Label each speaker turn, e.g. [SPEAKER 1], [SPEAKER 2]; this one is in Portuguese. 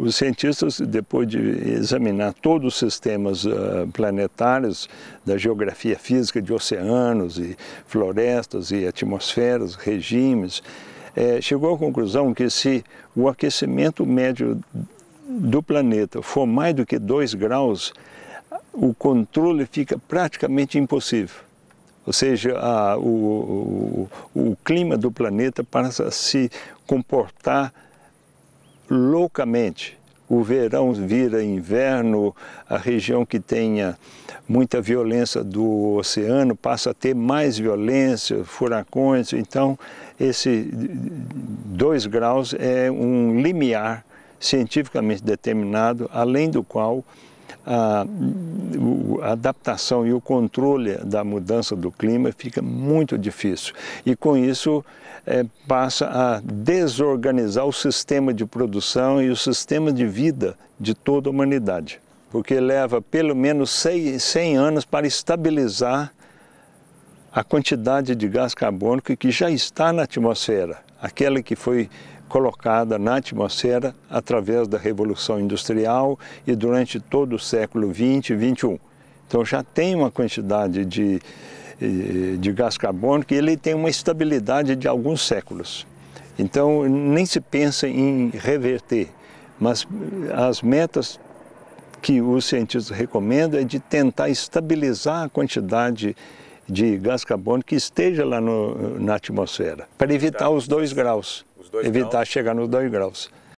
[SPEAKER 1] Os cientistas, depois de examinar todos os sistemas ah, planetários, da geografia física de oceanos e florestas e atmosferas, regimes, eh, chegou à conclusão que se o aquecimento médio do planeta for mais do que 2 graus, o controle fica praticamente impossível ou seja, a, o, o, o, clima do planeta passa a se comportar loucamente. O verão vira inverno, a região que tenha muita violência do oceano passa a ter mais violência, furacões. Então, esse 2 graus é um limiar cientificamente determinado, além do qual a, a, adaptação e o controle da mudança do clima fica muito difícil. E com isso é, passa a desorganizar o sistema de produção e o sistema de vida de toda a humanidade, porque leva pelo menos 100, 100 anos para estabilizar a quantidade de gás carbônico que já está na atmosfera, aquela que foi colocada na atmosfera através da Revolução Industrial e durante todo o século XX e XXI. Então já tem uma quantidade de, eh, de gás carbônico e ele tem uma estabilidade de alguns séculos. Então nem se pensa em reverter, mas eh, as metas que os cientistas recomendam é de tentar estabilizar a quantidade de gás carbônico que esteja lá no, na atmosfera, para evitar os dois graus evitar chegar nos 2 graus.